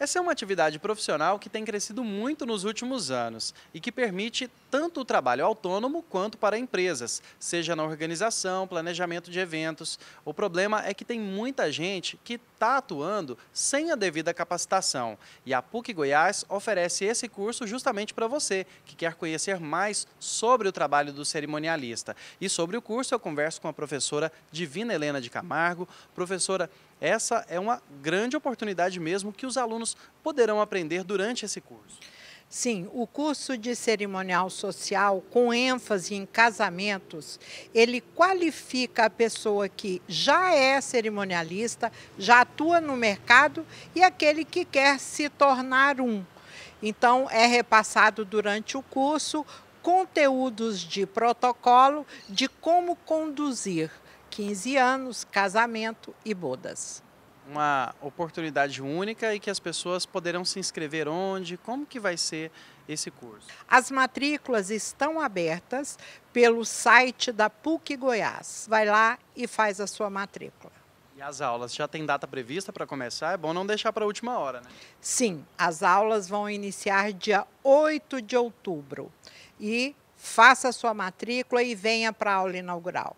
Essa é uma atividade profissional que tem crescido muito nos últimos anos e que permite tanto o trabalho autônomo quanto para empresas, seja na organização, planejamento de eventos. O problema é que tem muita gente que está atuando sem a devida capacitação. E a PUC Goiás oferece esse curso justamente para você que quer conhecer mais sobre o trabalho do cerimonialista. E sobre o curso eu converso com a professora Divina Helena de Camargo. Professora, essa é uma grande oportunidade mesmo que os alunos alunos poderão aprender durante esse curso. Sim, o curso de cerimonial social, com ênfase em casamentos, ele qualifica a pessoa que já é cerimonialista, já atua no mercado e aquele que quer se tornar um. Então, é repassado durante o curso conteúdos de protocolo de como conduzir 15 anos, casamento e bodas uma oportunidade única e que as pessoas poderão se inscrever onde, como que vai ser esse curso? As matrículas estão abertas pelo site da PUC Goiás. Vai lá e faz a sua matrícula. E as aulas já tem data prevista para começar? É bom não deixar para a última hora, né? Sim, as aulas vão iniciar dia 8 de outubro. E faça a sua matrícula e venha para a aula inaugural.